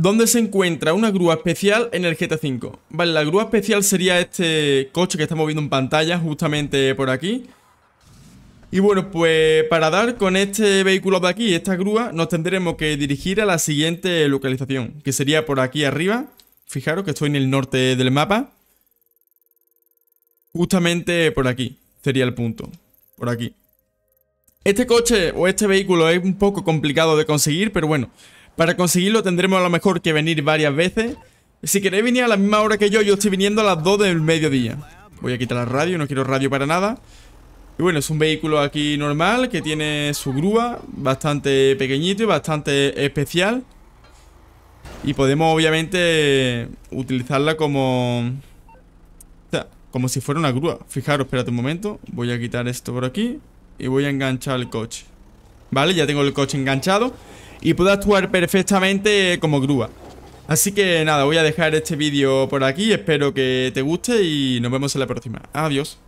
¿Dónde se encuentra una grúa especial en el GT5. Vale, la grúa especial sería este coche que estamos viendo en pantalla, justamente por aquí. Y bueno, pues para dar con este vehículo de aquí, esta grúa, nos tendremos que dirigir a la siguiente localización, que sería por aquí arriba. Fijaros que estoy en el norte del mapa. Justamente por aquí sería el punto, por aquí. Este coche o este vehículo es un poco complicado de conseguir, pero bueno, para conseguirlo tendremos a lo mejor que venir varias veces. Si queréis venir a la misma hora que yo, yo estoy viniendo a las 2 del mediodía. Voy a quitar la radio, no quiero radio para nada. Y bueno, es un vehículo aquí normal que tiene su grúa, bastante pequeñito y bastante especial. Y podemos obviamente utilizarla como... O sea, como si fuera una grúa. Fijaros, espérate un momento. Voy a quitar esto por aquí y voy a enganchar el coche. Vale, ya tengo el coche enganchado y puede actuar perfectamente como grúa. Así que nada, voy a dejar este vídeo por aquí, espero que te guste y nos vemos en la próxima. Adiós.